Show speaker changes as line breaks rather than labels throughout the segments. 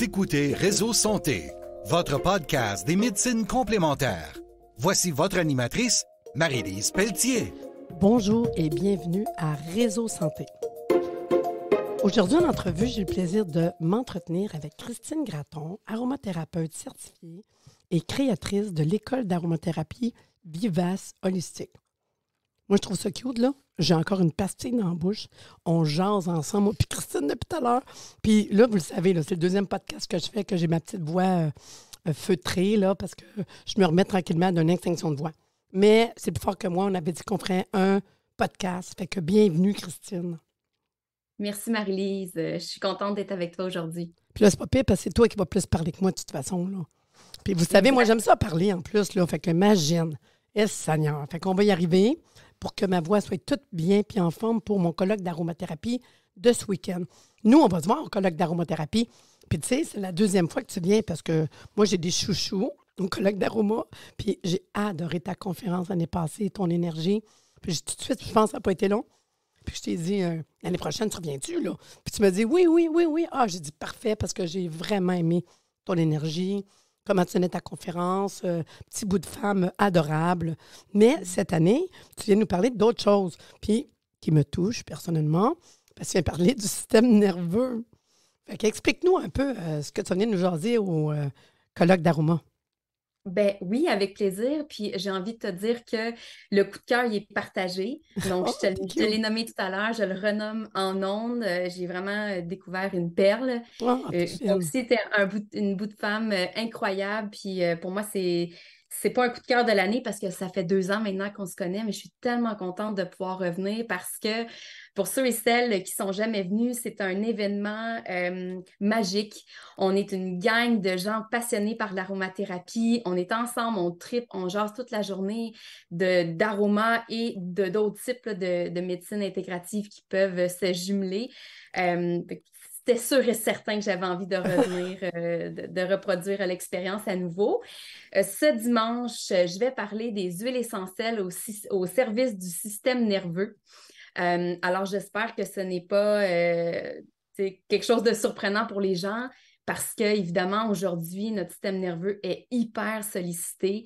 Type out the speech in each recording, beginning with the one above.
écoutez Réseau Santé, votre podcast des médecines complémentaires. Voici votre animatrice, Marie-Lise Pelletier.
Bonjour et bienvenue à Réseau Santé. Aujourd'hui, en entrevue, j'ai le plaisir de m'entretenir avec Christine Graton, aromathérapeute certifiée et créatrice de l'école d'aromathérapie Vivace Holistique. Moi, je trouve ça cute, là j'ai encore une pastille dans la bouche. On jase ensemble, puis Christine depuis tout à l'heure. Puis là, vous le savez, c'est le deuxième podcast que je fais, que j'ai ma petite voix euh, euh, feutrée, là, parce que je me remets tranquillement d'une extinction de voix. Mais c'est plus fort que moi. On avait dit qu'on ferait un podcast. Fait que bienvenue, Christine.
Merci, Marie-Lise. Euh, je suis contente d'être avec toi aujourd'hui.
Puis là, c'est pas pire parce que c'est toi qui vas plus parler que moi, de toute façon, Puis vous savez, moi, j'aime ça parler en plus, là. Fait que imagine. y Seigneur. Fait qu'on va y arriver pour que ma voix soit toute bien puis en forme pour mon colloque d'aromathérapie de ce week-end. Nous, on va se voir au colloque d'aromathérapie. Puis tu sais, c'est la deuxième fois que tu viens parce que moi, j'ai des chouchous au colloque d'aroma. Puis j'ai adoré ta conférence l'année passée, ton énergie. Puis tout de suite, je pense ça n'a pas été long. Puis je t'ai dit, euh, l'année prochaine, tu reviens-tu, là? Puis tu m'as dit, oui, oui, oui, oui. Ah, j'ai dit, parfait, parce que j'ai vraiment aimé ton énergie, comment tu tenais ta conférence, euh, petit bout de femme adorable. Mais mm. cette année, tu viens nous parler d'autres choses, puis qui me touche personnellement, parce que tu viens parler du système nerveux. Fait nous un peu euh, ce que tu viens de nous jaser au euh, colloque d'aroma.
Ben oui, avec plaisir. Puis j'ai envie de te dire que le coup de cœur, il est partagé. Donc, je oh, te, l'ai nommé tout à l'heure, je le renomme en ondes. Euh, j'ai vraiment euh, découvert une perle. Ah, euh, donc, c'était un bout, une bout de femme incroyable. Puis pour moi, c'est c'est pas un coup de cœur de l'année parce que ça fait deux ans maintenant qu'on se connaît, mais je suis tellement contente de pouvoir revenir parce que pour ceux et celles qui sont jamais venus, c'est un événement euh, magique. On est une gang de gens passionnés par l'aromathérapie. On est ensemble, on tripe, on jase toute la journée d'aromas et de d'autres types de, de médecine intégrative qui peuvent se jumeler. Euh, c'était sûr et certain que j'avais envie de revenir, euh, de, reproduire l'expérience à nouveau. Euh, ce dimanche, euh, je vais parler des huiles essentielles au, au service du système nerveux. alors, j'espère que ce n'est pas quelque chose de surprenant pour les gens, parce qu'évidemment, aujourd'hui notre système nerveux est hyper sollicité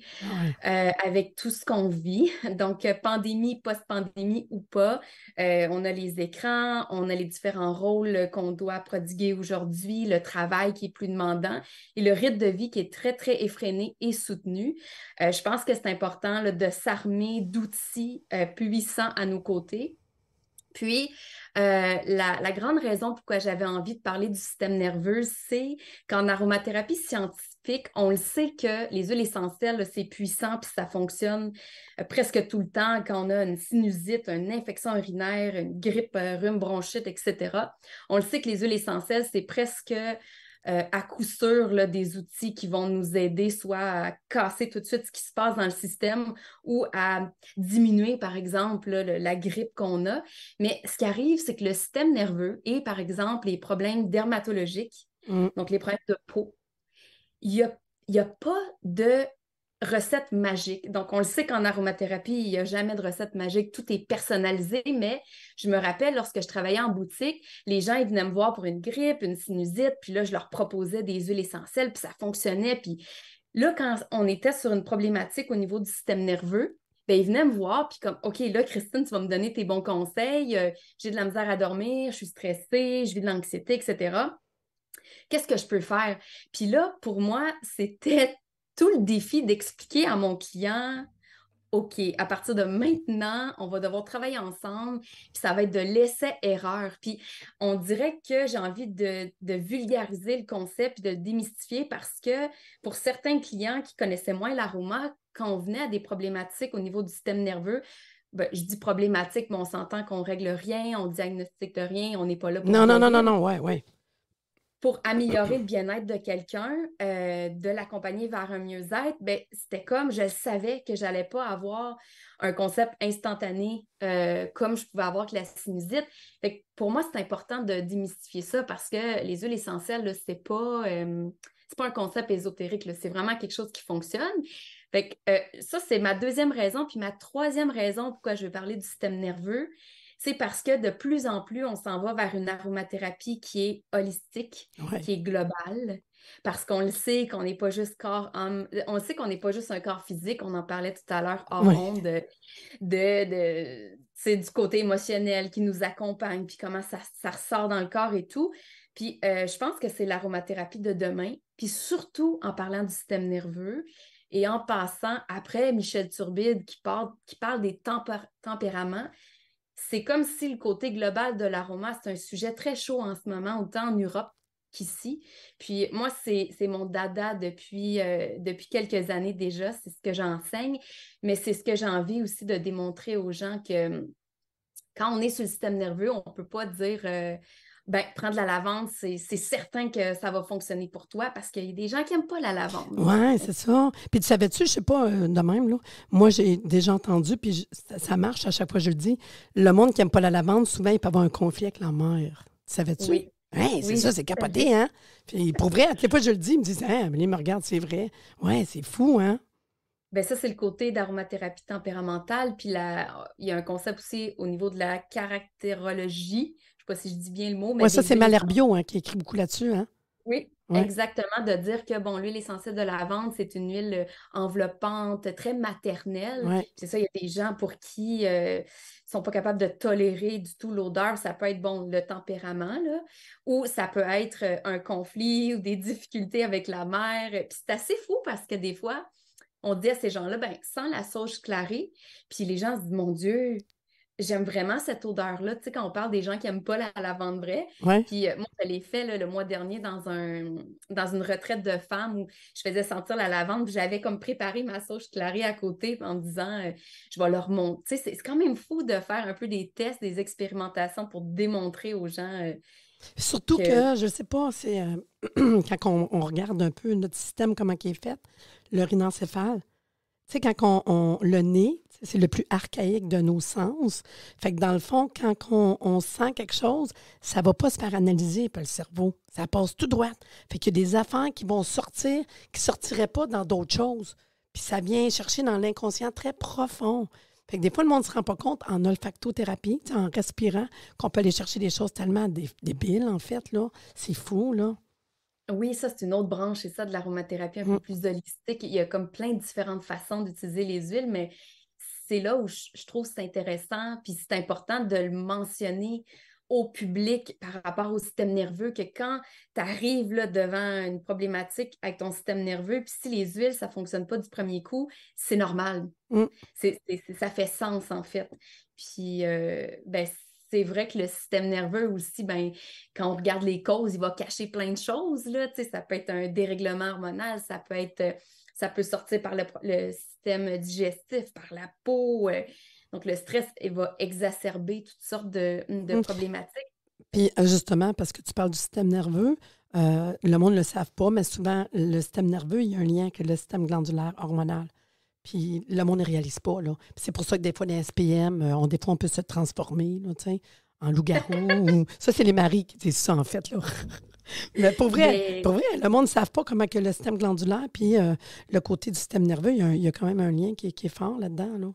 euh, avec tout ce qu'on vit. Donc euh, pandémie, post-pandémie ou pas, euh, on a les écrans, on a les différents rôles qu'on doit prodiguer aujourd'hui, le travail qui est plus demandant et le rythme de vie qui est très très effréné et soutenu. je pense que c'est important de s'armer d'outils puissants à nos côtés puis, euh, la, grande raison pourquoi j'avais envie de parler du système nerveux, c'est qu'en aromathérapie scientifique, on le sait que les huiles essentielles, c'est puissant, puis ça fonctionne euh, presque tout le temps quand on a une sinusite, une infection urinaire, une grippe, euh, rhume, bronchite, etc. On le sait que les huiles essentielles, c'est presque euh, à coup sûr des outils qui vont nous aider soit à casser tout de suite ce qui se passe dans le système ou à diminuer, par exemple, la grippe qu'on a. Mais ce qui arrive, c'est que le système nerveux et, par exemple, les problèmes dermatologiques, mm. donc les problèmes de peau, il n'y y a pas de recette magique. Donc, on le sait qu'en aromathérapie, il n'y a jamais de recette magique. Tout est personnalisé, mais je me rappelle lorsque je travaillais en boutique, les gens, ils venaient me voir pour une grippe, une sinusite, puis là, je leur proposais des huiles essentielles, puis ça fonctionnait. Puis là, quand on était sur une problématique au niveau du système nerveux, ben, ils venaient me voir, puis comme, OK, là, Christine, tu vas me donner tes bons conseils, euh, j'ai de la misère à dormir, je suis stressée, je vis de l'anxiété, etc. Qu'est-ce que je peux faire? Puis là, pour moi, c'était tout le défi d'expliquer à mon client OK, à partir de maintenant, on va devoir travailler ensemble, puis ça va être de l'essai-erreur. Puis on dirait que j'ai envie de, vulgariser le concept, de démystifier parce que pour certains clients qui connaissaient moins l'aroma, quand on venait à des problématiques au niveau du système nerveux, ben, je dis problématique, mais on s'entend qu'on règle rien, on diagnostique rien, on n'est pas là pour. Non, non, non, non, non, ouais, ouais pour améliorer le bien-être de quelqu'un, euh, de l'accompagner vers un mieux-être, ben, c'était comme je savais que je n'allais pas avoir un concept instantané euh, comme je pouvais avoir avec la sinusite. pour moi, c'est important de démystifier ça parce que les huiles essentielles, ce n'est pas, euh, pas un concept ésotérique, c'est vraiment quelque chose qui fonctionne. Fait ça, c'est ma deuxième raison. Puis ma troisième raison pourquoi je vais parler du système nerveux, c'est parce que de plus en plus, on s'en va vers une aromathérapie qui est holistique, qui est globale, parce qu'on le sait qu'on n'est pas juste corps, euh, on sait qu'on n'est pas juste un corps physique, on en parlait tout à l'heure hors de, de, c'est du côté émotionnel qui nous accompagne, puis comment ça, ressort dans le corps et tout. Puis euh, je pense que c'est l'aromathérapie de demain, puis surtout en parlant du système nerveux, et en passant après Michel Turbide qui qui parle des tempéraments, c'est comme si le côté global de l'aroma, c'est un sujet très chaud en ce moment, autant en Europe qu'ici. Puis moi, c'est mon dada depuis, euh, depuis quelques années déjà, c'est ce que j'enseigne, mais c'est ce que j'ai envie aussi de démontrer aux gens que hum, quand on est sur le système nerveux, on ne peut pas dire euh, ben, prendre la lavande, c'est certain que ça va fonctionner pour toi parce qu'il y a des gens qui n'aiment pas la lavande. Oui,
c'est ça. Puis tu savais-tu, je ne sais pas, euh, de même, là, moi j'ai déjà entendu, puis ça, marche à chaque fois que je le dis, le monde qui n'aime pas la lavande, souvent, il peut avoir un conflit avec la mère. Tu savais-tu? Oui. Hein, c'est ça, c'est capoté, hein? Puis pour vrai, à chaque fois que je le dis, ils me disent, hein, mais me regarde, c'est vrai. Ouais, c'est fou, hein?
Bien, ça, c'est le côté d'aromathérapie tempéramentale. Puis là, il y a un concept aussi au niveau de la caractérologie sais pas si je dis bien le mot, mais. ça, c'est Malherbio
hein, qui écrit beaucoup là-dessus. Hein.
Oui, Exactement, de dire que bon, l'huile essentielle de la vente, c'est une huile euh, enveloppante, très maternelle. C'est ça, il y a des gens pour qui ne euh, sont pas capables de tolérer du tout l'odeur. Ça peut être bon le tempérament, là, ou ça peut être euh, un conflit ou des difficultés avec la mère. Puis c'est assez fou parce que des fois, on dit à ces gens-là, ben, sans la sauge clarée, puis les gens se disent, mon Dieu, j'aime vraiment cette odeur-là. Tu sais, quand on parle des gens qui n'aiment pas la lavande vraie, puis euh, moi, je l'ai fait le mois dernier dans, un, dans une retraite de femme où je faisais sentir la lavande, j'avais comme préparé ma sauce clarée à côté en me disant, euh, je vais leur montrer. Tu sais, c'est quand même fou de faire un peu des tests, des expérimentations pour démontrer aux gens. Euh, Surtout que, je ne
sais pas, c'est quand on, regarde un peu notre système, comment il est fait, le rhinocéphale, tu sais, quand on, on, le nez, c'est le plus archaïque de nos sens. Fait que dans le fond, quand on, sent quelque chose, ça va pas se faire analyser par le cerveau. Ça passe tout droit. Fait qu'il y a des affaires qui vont sortir, qui sortiraient pas dans d'autres choses. Puis ça vient chercher dans l'inconscient très profond. Fait que des fois, le monde ne se rend pas compte en olfactothérapie, en respirant, qu'on peut aller chercher des choses tellement débiles, en fait. là. C'est fou, là. Oui, ça, c'est une autre branche, c'est ça, de l'aromathérapie un peu mm. plus holistique.
Il y a comme plein de différentes façons d'utiliser les huiles, mais c'est là où je, trouve trouve c'est intéressant, puis c'est important de le mentionner au public par rapport au système nerveux, que quand tu arrives là, devant une problématique avec ton système nerveux, puis si les huiles, ça ne fonctionne pas du premier coup, c'est normal. Mm. ça fait sens, en fait. Puis, euh, ben, c'est vrai que le système nerveux aussi, ben, quand on regarde les causes, il va cacher plein de choses. Là, ça peut être un dérèglement hormonal, ça peut être euh, ça peut sortir par le, système digestif, par la peau. Euh. donc, le stress, il va exacerber toutes sortes de, problématiques.
Puis, euh, justement, parce que tu parles du système nerveux, euh, le monde ne le savent pas, mais souvent, le système nerveux, il y a un lien avec le système glandulaire hormonal. Puis le monde ne réalise pas. Là. c'est pour ça que des fois, les SPM, on, des fois, on peut se transformer là, en loup-garou. Ça, c'est les maris qui disent ça, en fait. Là. Mais pour vrai, le monde ne savent pas comment que le système glandulaire puis euh, le côté du système nerveux, il y a, quand même un lien qui, est fort là-dedans. Là.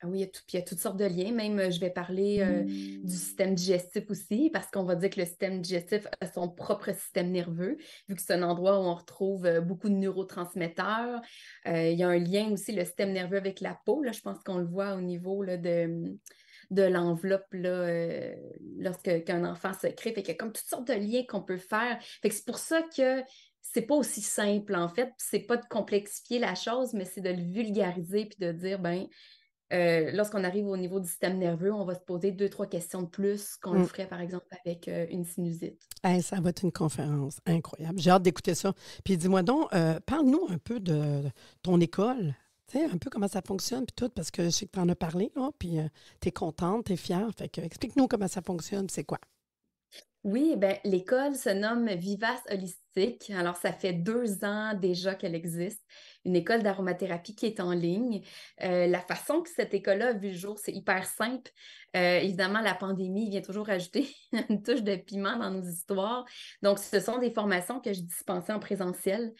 Ah oui, il y, a toutes sortes de liens. Même, euh, je vais parler euh, du système digestif aussi, parce qu'on va dire que le système digestif a son propre système nerveux, vu que c'est un endroit où on retrouve beaucoup de neurotransmetteurs. il y a un lien aussi, le système nerveux avec la peau. Là, je pense qu'on le voit au niveau de de l'enveloppe là, euh, lorsque qu'un enfant se crée. Fait y a comme toutes sortes de liens qu'on peut faire. Fait que c'est pour ça que c'est pas aussi simple en fait. C'est pas de complexifier la chose, mais c'est de le vulgariser puis de dire ben euh, lorsqu'on arrive au niveau du système nerveux, on va se poser deux, trois questions de plus qu'on le mm. ferait, par exemple, avec euh, une sinusite.
ça va être une conférence incroyable. J'ai hâte d'écouter ça. Puis dis-moi donc, parle-nous un peu de ton école tu sais, un peu comment ça fonctionne, puis tout, parce que je sais que tu en as parlé, puis euh, tu es contente, tu es fière. Fait que, explique-nous comment ça fonctionne, c'est quoi? Oui, ben, l'école
se nomme Vivace Holistique. Alors, ça fait deux ans déjà qu'elle existe, une école d'aromathérapie qui est en ligne. Euh, la façon que cette école-là a vu le jour, c'est hyper simple. Euh, évidemment, la pandémie vient toujours ajouter une touche de piment dans nos histoires. Donc, ce sont des formations que j'ai dispensées en présentiel.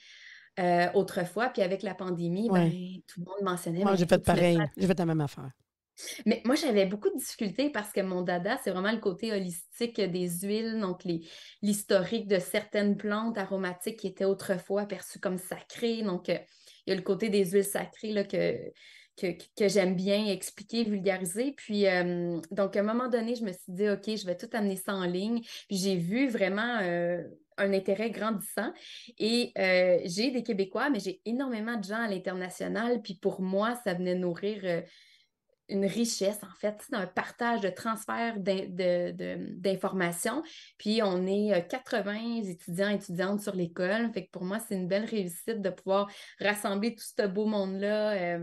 Euh, autrefois. Puis avec la pandémie, ben, tout le monde mentionnait. Moi, j'ai fait pareil. J'ai
fait la même affaire.
Mais moi, j'avais beaucoup de difficultés parce que mon dada, c'est vraiment le côté holistique des huiles, donc l'historique de certaines plantes aromatiques qui étaient autrefois perçues comme sacrées. Donc, euh, il y a le côté des huiles sacrées là, que, que, j'aime bien expliquer, vulgariser. Puis, euh, donc, à un moment donné, je me suis dit, OK, je vais tout amener ça en ligne. Puis, j'ai vu vraiment un intérêt grandissant. Et euh, j'ai des Québécois, mais j'ai énormément de gens à l'international. Puis pour moi, ça venait nourrir euh, une richesse, en fait, un partage de transfert d'informations. Puis on est 80 euh, étudiants et étudiantes sur l'école. Fait que pour moi, c'est une belle réussite de pouvoir rassembler tout ce beau monde-là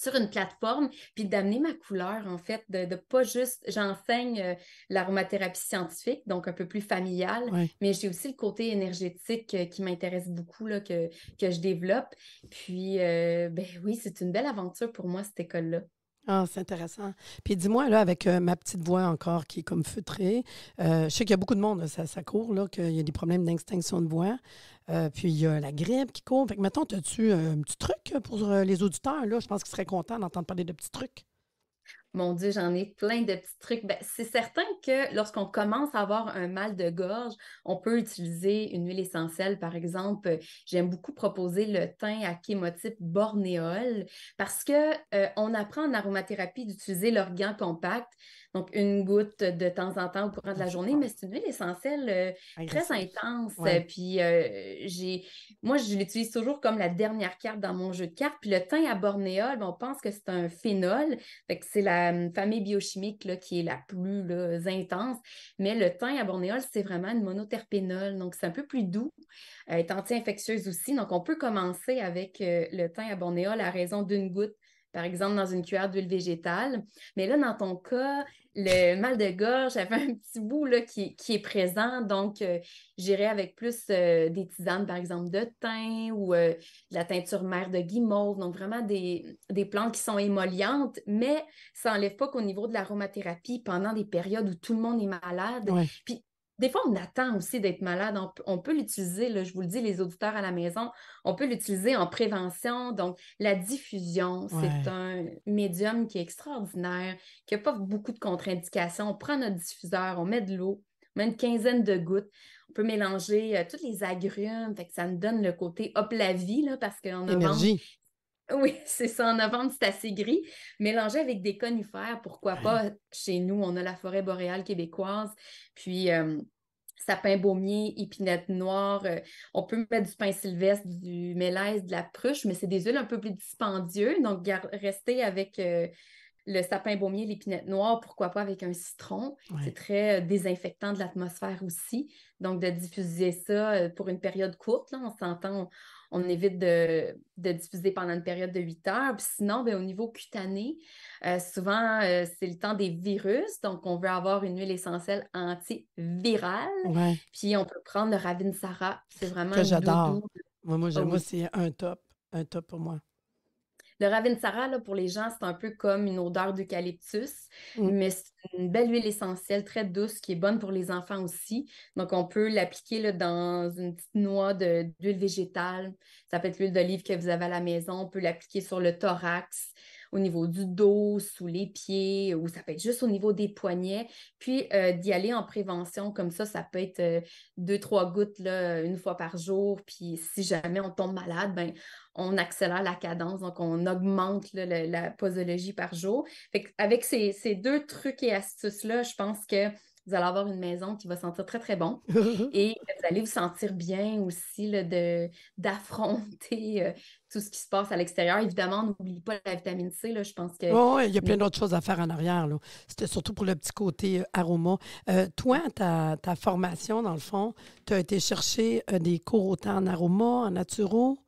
sur une plateforme, puis d'amener ma couleur, en fait, de, de pas juste, j'enseigne euh, l'aromathérapie scientifique, donc un peu plus familiale, mais j'ai aussi le côté énergétique euh, qui m'intéresse beaucoup, là, que, je développe. Puis, euh, ben oui, c'est une belle aventure pour moi, cette école-là. Ah, c'est intéressant.
Puis dis-moi, là, avec euh, ma petite voix encore qui est comme feutrée, euh, je sais qu'il y a beaucoup de monde, ça, ça court, là, qu'il y a des problèmes d'extinction de voix. Euh, puis il y a la grippe qui court. Fait que, mettons, as-tu un petit truc pour les auditeurs, là? Je pense qu'ils seraient contents d'entendre parler de petits trucs. Mon Dieu, j'en
ai plein de petits trucs. Ben, c'est certain que lorsqu'on commence à avoir un mal de gorge, on peut utiliser une huile essentielle. Par exemple, euh, j'aime beaucoup proposer le thym à chémotype bornéol parce qu'on euh, apprend en aromathérapie d'utiliser l'organe compact donc, une goutte de temps en temps au courant de la journée, mais c'est une huile essentielle euh, très intense. Puis, euh, j'ai, moi, je l'utilise toujours comme la dernière carte dans mon jeu de cartes. Puis, le thym à bornéol, on pense que c'est un phénol. c'est la hum, famille biochimique qui est la plus intense. Mais le thym à bornéol, c'est vraiment une monoterpénol. Donc, c'est un peu plus doux, euh, est anti-infectieuse aussi. Donc, on peut commencer avec le thym à bornéol à raison d'une goutte par exemple, dans une cuillère d'huile végétale. Mais là, dans ton cas, le mal de gorge avait un petit bout qui, est présent. Donc, euh, j'irais avec plus euh, des tisanes, par exemple, de thym ou euh, de la teinture mère de guimauve. Donc, vraiment des, des plantes qui sont émollientes, mais ça n'enlève pas qu'au niveau de l'aromathérapie, pendant des périodes où tout le monde est malade, puis des fois, on attend aussi d'être malade. On, peut l'utiliser, je vous le dis, les auditeurs à la maison, on peut l'utiliser en prévention. Donc, la diffusion, c'est un médium qui est extraordinaire, qui n'a pas beaucoup de contre-indications. On prend notre diffuseur, on met de l'eau, on met une quinzaine de gouttes. On peut mélanger toutes euh, tous les agrumes, fait ça nous donne le côté hop la vie, là, parce qu'on a Énergie. Oui, c'est ça. En novembre, c'est assez gris. Mélangé avec des conifères, pourquoi pas? Chez nous, on a la forêt boréale québécoise. Puis. Euh, sapin baumier, épinette noire. Euh, on peut mettre du pain sylvestre, du mélèze, de la pruche, mais c'est des huiles un peu plus dispendieux. Donc, rester avec euh, le sapin baumier, l'épinette noire, pourquoi pas avec un citron. C'est très désinfectant de l'atmosphère aussi. Donc, de diffuser ça pour une période courte, là, on s'entend, on évite de, diffuser pendant une période de 8 heures. sinon, ben, au niveau cutané, euh, souvent, euh, c'est le temps des virus. Donc, on veut avoir une huile essentielle antivirale. Puis, on peut prendre le Ravinsara. C'est vraiment. Que j'adore.
Moi, moi, ah c'est un top. Un top pour moi.
Le Ravintsara, pour les gens, c'est un peu comme une odeur d'eucalyptus, mm. mais c'est une belle huile essentielle très douce qui est bonne pour les enfants aussi. Donc, on peut l'appliquer dans une petite noix d'huile végétale. Ça peut être l'huile d'olive que vous avez à la maison. On peut l'appliquer sur le thorax au niveau du dos, sous les pieds, ou ça peut être juste au niveau des poignets. Puis euh, d'y aller en prévention, comme ça, ça peut être euh, deux, trois gouttes une fois par jour. Puis si jamais on tombe malade, ben, on accélère la cadence, donc on augmente la, posologie par jour. avec ces, ces, deux trucs et astuces-là, je pense que vous allez avoir une maison qui va sentir très, très bon. Et vous allez vous sentir bien aussi d'affronter euh, tout ce qui se passe à l'extérieur. Évidemment, n'oublie pas la vitamine C. Là, je pense que. il y a plein d'autres
choses à faire en arrière. C'était surtout pour le petit côté euh, aroma. Euh, toi, ta, ta, formation, dans le fond, tu as été chercher des cours autant en aroma, en naturaux?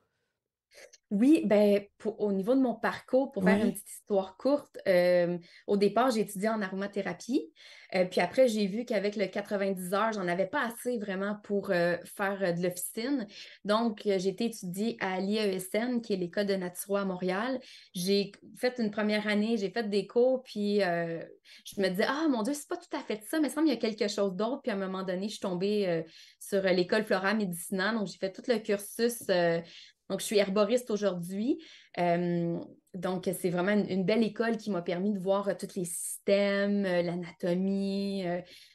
Oui,
ben, au niveau de mon parcours, pour faire une petite histoire courte, euh, au départ, j'ai étudié en aromathérapie. Euh, puis après, j'ai vu qu'avec le 90 heures, j'en avais pas assez vraiment pour euh, faire de l'officine. Donc, j'ai été étudiée à l'IESN, qui est l'école de Naturo à Montréal. J'ai fait une première année, j'ai fait des cours, puis je me disais, ah mon Dieu, c'est pas tout à fait ça, mais il semble qu'il y a quelque chose d'autre. Puis à un moment donné, je suis tombée sur l'école Flora médicinale, Donc, j'ai fait tout le cursus donc, je suis herboriste aujourd'hui. Euh, donc, c'est vraiment une, belle école qui m'a permis de voir euh, tous les systèmes, euh, l'anatomie,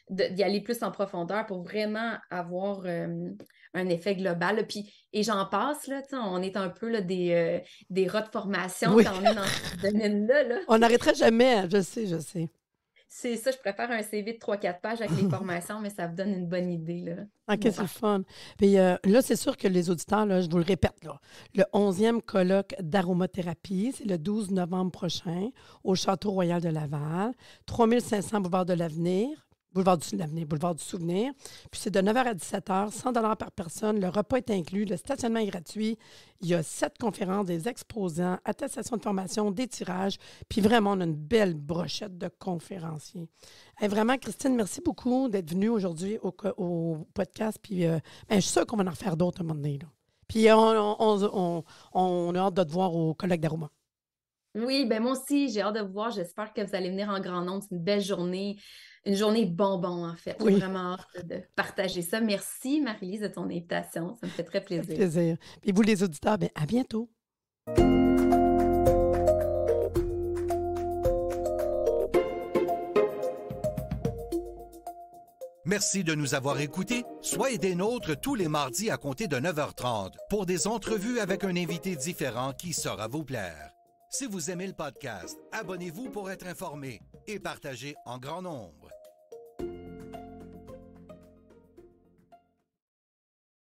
d'y aller plus en profondeur pour vraiment avoir un effet global. et j'en passe, là, on est un peu des, des rats de formation quand on est dans ce domaine-là. Là.
On n'arrêtera jamais, hein, je sais, je sais
c'est ça, je préfère un CV de 3-4 pages avec les mais ça vous donne une bonne idée. Là.
Ah, OK, c'est le fun. Puis euh, là, c'est sûr que les auditeurs, là, je vous le répète, là, le 11e colloque d'aromathérapie, c'est le 12 novembre prochain au Château Royal de Laval, 3500 Boulevard de l'Avenir. Boulevard du, Boulevard du Souvenir. Puis c'est de 9h à 17h, 100 par personne. Le repas est inclus, le stationnement est gratuit. Il y a sept conférences, des exposants, attestations de formation, des tirages. Puis vraiment, on a une belle brochette de conférenciers. vraiment, Christine, merci beaucoup d'être venue aujourd'hui au, podcast. Puis euh, ben, je suis sûre qu'on va en refaire d'autres un moment donné. Puis on, on, a hâte de te voir au Collègue d'aroma.
Oui, ben moi aussi, j'ai hâte de vous voir. J'espère que vous allez venir en grand nombre. C'est une belle journée, une journée bonbon, en fait. Oui. J'ai vraiment hâte de partager ça. Merci, Marie-Lise, de ton invitation. Ça me fait très plaisir. Puis
Et vous, les auditeurs, ben, à bientôt.
Merci de nous avoir écoutés. Soyez des nôtres tous les mardis à compter de 9h30 pour des entrevues avec un invité différent qui saura vous plaire. Si vous aimez le podcast, abonnez-vous pour être informé et partagez en grand nombre.